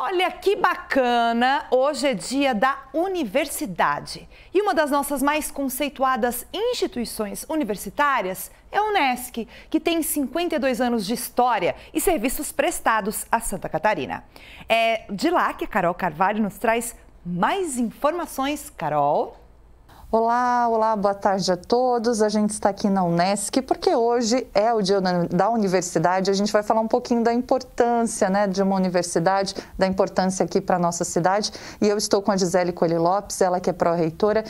Olha que bacana! Hoje é dia da universidade e uma das nossas mais conceituadas instituições universitárias é a UNESCO, que tem 52 anos de história e serviços prestados a Santa Catarina. É de lá que a Carol Carvalho nos traz mais informações. Carol? Olá, olá, boa tarde a todos. A gente está aqui na Unesc porque hoje é o dia da universidade. A gente vai falar um pouquinho da importância né, de uma universidade, da importância aqui para a nossa cidade. E eu estou com a Gisele Coelho Lopes, ela que é pró-reitora,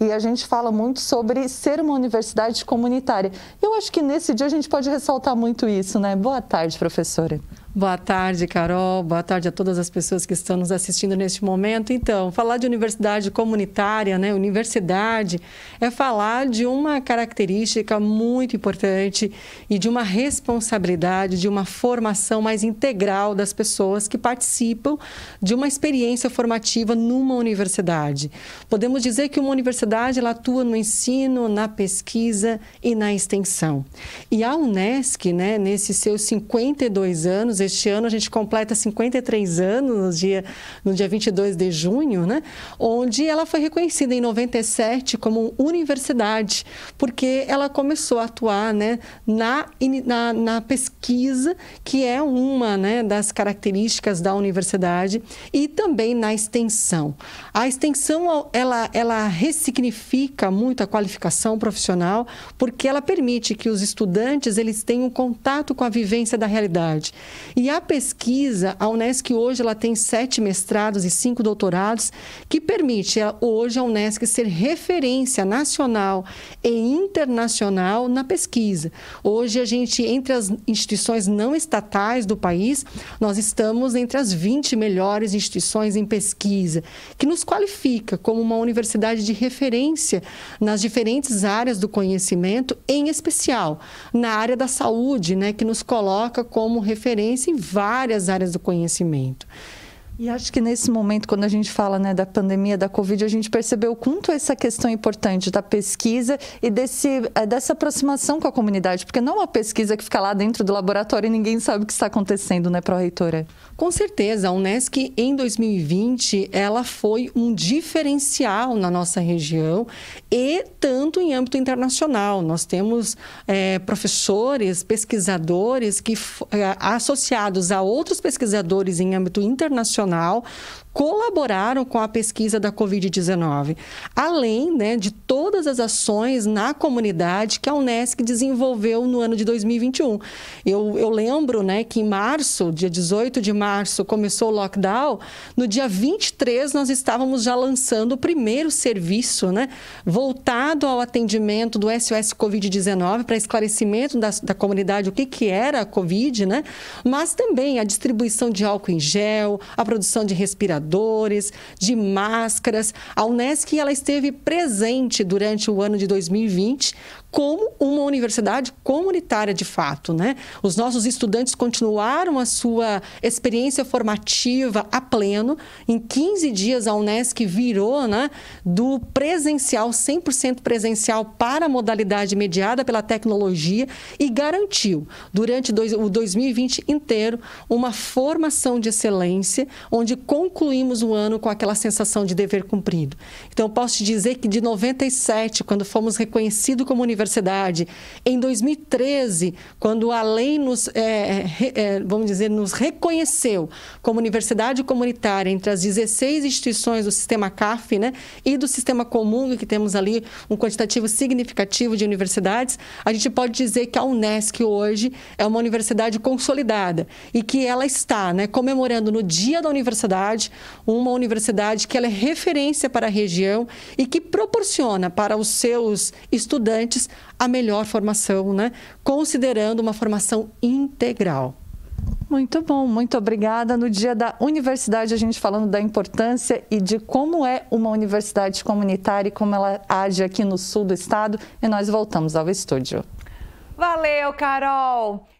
e a gente fala muito sobre ser uma universidade comunitária. Eu acho que nesse dia a gente pode ressaltar muito isso, né? Boa tarde, professora. Boa tarde, Carol. Boa tarde a todas as pessoas que estão nos assistindo neste momento. Então, falar de universidade comunitária, né? Universidade é falar de uma característica muito importante e de uma responsabilidade, de uma formação mais integral das pessoas que participam de uma experiência formativa numa universidade. Podemos dizer que uma universidade ela atua no ensino, na pesquisa e na extensão. E a UNESCO, né, nesses seus 52 anos, este ano, a gente completa 53 anos no dia, no dia 22 de junho, né? onde ela foi reconhecida em 97 como universidade, porque ela começou a atuar né, na, na, na pesquisa, que é uma né, das características da universidade, e também na extensão. A extensão, ela, ela ressignifica muito a qualificação profissional, porque ela permite que os estudantes eles tenham contato com a vivência da realidade. E a pesquisa, a Unesc hoje ela tem sete mestrados e cinco doutorados, que permite é, hoje a Unesc ser referência nacional e internacional na pesquisa. Hoje a gente, entre as instituições não estatais do país, nós estamos entre as 20 melhores instituições em pesquisa, que nos qualifica como uma universidade de referência nas diferentes áreas do conhecimento, em especial na área da saúde, né, que nos coloca como referência em várias áreas do conhecimento. E acho que nesse momento, quando a gente fala né, da pandemia, da Covid, a gente percebeu o quanto essa questão é importante da pesquisa e desse, é, dessa aproximação com a comunidade, porque não é uma pesquisa que fica lá dentro do laboratório e ninguém sabe o que está acontecendo, né, Pró-Reitora? Com certeza, a Unesc, em 2020, ela foi um diferencial na nossa região e tanto em âmbito internacional. Nós temos é, professores, pesquisadores que é, associados a outros pesquisadores em âmbito internacional Nacional colaboraram com a pesquisa da Covid-19, além né, de todas as ações na comunidade que a Unesco desenvolveu no ano de 2021. Eu, eu lembro né, que em março, dia 18 de março, começou o lockdown, no dia 23 nós estávamos já lançando o primeiro serviço né, voltado ao atendimento do SOS Covid-19 para esclarecimento da, da comunidade o que, que era a Covid, né, mas também a distribuição de álcool em gel, a produção de respiradores, de máscaras. A Unesc ela esteve presente durante o ano de 2020 como uma universidade comunitária de fato, né? Os nossos estudantes continuaram a sua experiência formativa a pleno. Em 15 dias a Unesc virou, né, do presencial 100% presencial para a modalidade mediada pela tecnologia e garantiu durante dois, o 2020 inteiro uma formação de excelência, onde concluímos o ano com aquela sensação de dever cumprido. Então, posso te dizer que de 97, quando fomos reconhecidos como universidade, em 2013, quando a lei nos, é, é, vamos dizer, nos reconheceu como universidade comunitária entre as 16 instituições do sistema CAF né, e do sistema comum, que temos ali um quantitativo significativo de universidades, a gente pode dizer que a Unesc hoje é uma universidade consolidada e que ela está né, comemorando no dia da universidade, uma universidade que ela é referência para a região e que proporciona para os seus estudantes a melhor formação, né? considerando uma formação integral. Muito bom, muito obrigada. No dia da universidade, a gente falando da importância e de como é uma universidade comunitária e como ela age aqui no sul do estado. E nós voltamos ao estúdio. Valeu, Carol!